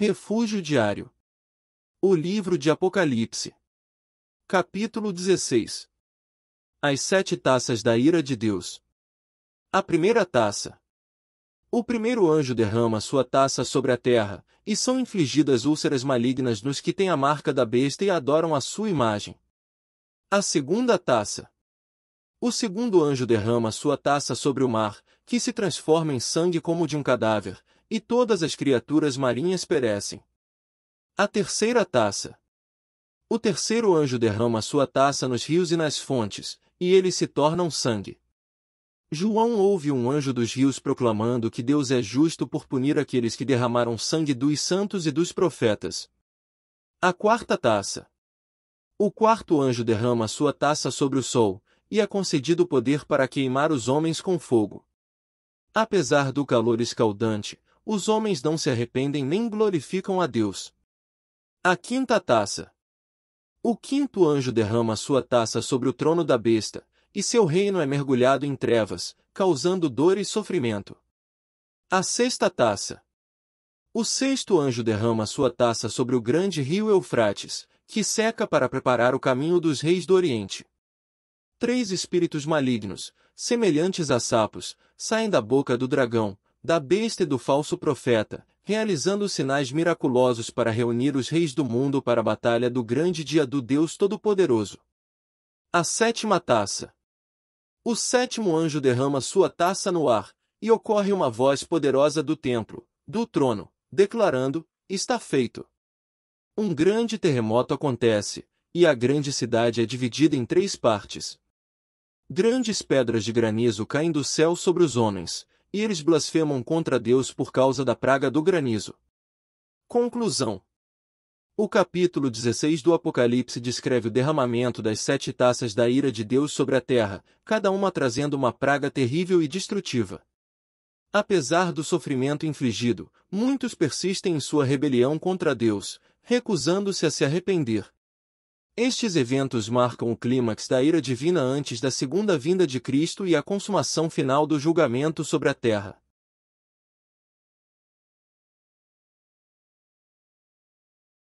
Refúgio diário. O livro de Apocalipse. Capítulo 16. As sete taças da ira de Deus. A primeira taça. O primeiro anjo derrama sua taça sobre a terra, e são infligidas úlceras malignas nos que têm a marca da besta e adoram a sua imagem. A segunda taça. O segundo anjo derrama sua taça sobre o mar, que se transforma em sangue como de um cadáver, e todas as criaturas marinhas perecem. A terceira taça. O terceiro anjo derrama sua taça nos rios e nas fontes, e eles se tornam sangue. João ouve um anjo dos rios proclamando que Deus é justo por punir aqueles que derramaram sangue dos santos e dos profetas. A quarta taça. O quarto anjo derrama sua taça sobre o sol, e é concedido poder para queimar os homens com fogo. Apesar do calor escaldante, os homens não se arrependem nem glorificam a Deus. A quinta taça. O quinto anjo derrama sua taça sobre o trono da besta, e seu reino é mergulhado em trevas, causando dor e sofrimento. A sexta taça. O sexto anjo derrama sua taça sobre o grande rio Eufrates, que seca para preparar o caminho dos reis do Oriente. Três espíritos malignos, semelhantes a sapos, saem da boca do dragão, da besta e do falso profeta, realizando sinais miraculosos para reunir os reis do mundo para a batalha do grande dia do Deus Todo-Poderoso. A sétima taça. O sétimo anjo derrama sua taça no ar, e ocorre uma voz poderosa do templo, do trono, declarando: Está feito. Um grande terremoto acontece, e a grande cidade é dividida em três partes. Grandes pedras de granizo caem do céu sobre os homens, e eles blasfemam contra Deus por causa da praga do granizo. Conclusão O capítulo 16 do Apocalipse descreve o derramamento das sete taças da ira de Deus sobre a terra, cada uma trazendo uma praga terrível e destrutiva. Apesar do sofrimento infligido, muitos persistem em sua rebelião contra Deus, recusando-se a se arrepender, estes eventos marcam o clímax da ira divina antes da segunda vinda de Cristo e a consumação final do julgamento sobre a terra.